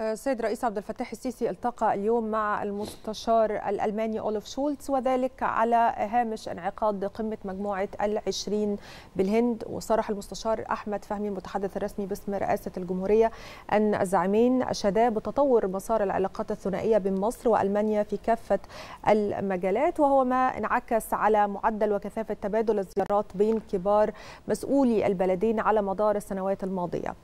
السيد رئيس عبد الفتاح السيسي التقى اليوم مع المستشار الألماني أولف شولتز وذلك على هامش انعقاد قمة مجموعة العشرين بالهند وصرح المستشار أحمد فهمي المتحدث الرسمي باسم رئاسة الجمهورية أن الزعيمين اشادا بتطور مسار العلاقات الثنائية بين مصر وألمانيا في كافة المجالات وهو ما انعكس على معدل وكثافة تبادل الزيارات بين كبار مسؤولي البلدين على مدار السنوات الماضية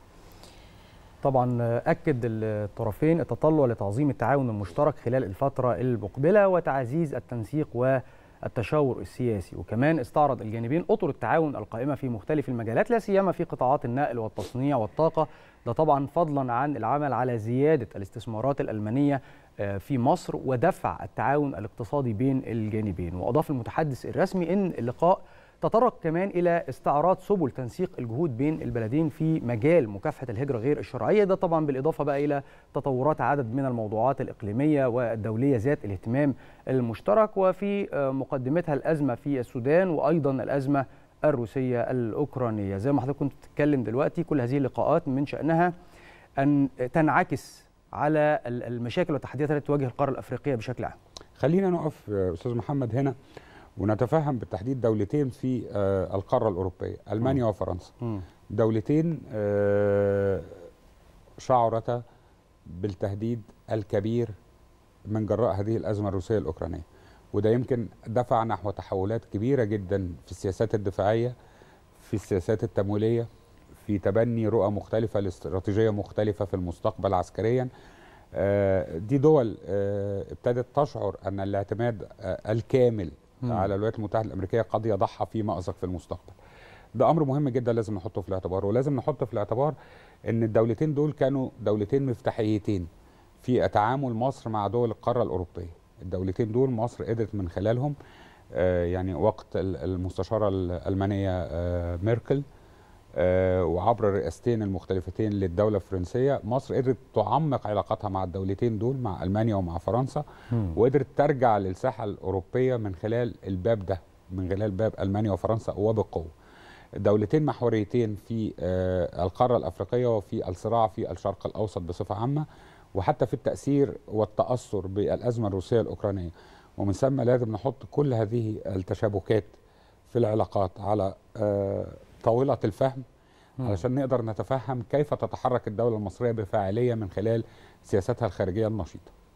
طبعا أكد الطرفين التطلع لتعظيم التعاون المشترك خلال الفترة المقبلة وتعزيز التنسيق والتشاور السياسي وكمان استعرض الجانبين أطر التعاون القائمة في مختلف المجالات لا سيما في قطاعات النقل والتصنيع والطاقة ده طبعا فضلا عن العمل على زيادة الاستثمارات الألمانية آه، في مصر ودفع التعاون الاقتصادي بين الجانبين وأضاف المتحدث الرسمي أن اللقاء تطرق كمان الى استعراض سبل تنسيق الجهود بين البلدين في مجال مكافحه الهجره غير الشرعيه ده طبعا بالاضافه بقى الى تطورات عدد من الموضوعات الاقليميه والدوليه ذات الاهتمام المشترك وفي آه، مقدمتها الازمه في السودان وايضا الازمه الروسيه الاوكرانيه زي ما حضرتك كنت بتتكلم دلوقتي كل هذه اللقاءات من شانها ان تنعكس على المشاكل والتحديات التي تواجه القاره الافريقيه بشكل عام خلينا نقف آه، استاذ محمد هنا ونتفهم بالتحديد دولتين في آه، القاره الاوروبيه المانيا وفرنسا دولتين آه، شعرتا بالتهديد الكبير من جراء هذه الازمه الروسيه الاوكرانيه وده يمكن دفع نحو تحولات كبيره جدا في السياسات الدفاعيه في السياسات التمويليه في تبني رؤى مختلفه لاستراتيجيه مختلفه في المستقبل عسكريا آه، دي دول ابتدت تشعر ان الاعتماد الكامل على الولايات المتحده الامريكيه قد يضعها فيما مازق في المستقبل. ده امر مهم جدا لازم نحطه في الاعتبار ولازم نحط في الاعتبار ان الدولتين دول كانوا دولتين مفتاحيتين في تعامل مصر مع دول القاره الاوروبيه. الدولتين دول مصر قدرت من خلالهم آه، يعني وقت المستشاره الالمانيه آه، ميركل آه، وعبر الرئاستين المختلفتين للدولة الفرنسية مصر قدرت تعمق علاقاتها مع الدولتين دول مع ألمانيا ومع فرنسا وقدرت ترجع للساحة الأوروبية من خلال الباب ده من خلال باب ألمانيا وفرنسا وبقوة دولتين محوريتين في آه، القارة الأفريقية وفي الصراع في الشرق الأوسط بصفة عامة وحتى في التأثير والتأثر بالأزمة الروسية الأوكرانية ومن ثم لازم نحط كل هذه التشابكات في العلاقات على آه، طاوله الفهم علشان نقدر نتفهم كيف تتحرك الدوله المصريه بفاعليه من خلال سياساتها الخارجيه النشيطه